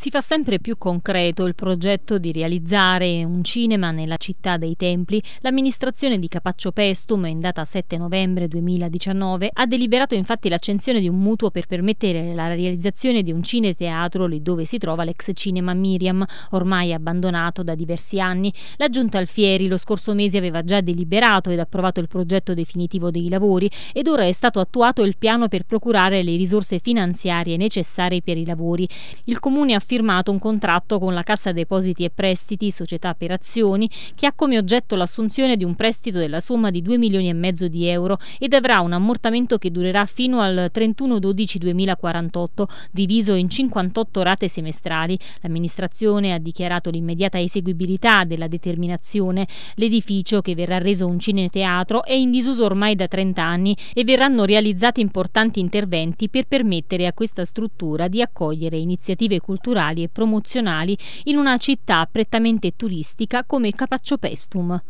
Si fa sempre più concreto il progetto di realizzare un cinema nella città dei templi. L'amministrazione di Capaccio Pestum, in data 7 novembre 2019, ha deliberato infatti l'accensione di un mutuo per permettere la realizzazione di un cineteatro lì dove si trova l'ex cinema Miriam, ormai abbandonato da diversi anni. La giunta Alfieri lo scorso mese aveva già deliberato ed approvato il progetto definitivo dei lavori ed ora è stato attuato il piano per procurare le risorse finanziarie necessarie per i lavori. Il comune ha firmato un contratto con la Cassa Depositi e Prestiti, società per azioni, che ha come oggetto l'assunzione di un prestito della somma di 2 milioni e mezzo di euro ed avrà un ammortamento che durerà fino al 31-12-2048, diviso in 58 rate semestrali. L'amministrazione ha dichiarato l'immediata eseguibilità della determinazione. L'edificio, che verrà reso un cineteatro, è in disuso ormai da 30 anni e verranno realizzati importanti interventi per permettere a questa struttura di accogliere iniziative culturali culturali e promozionali in una città prettamente turistica come Capaccio Pestum.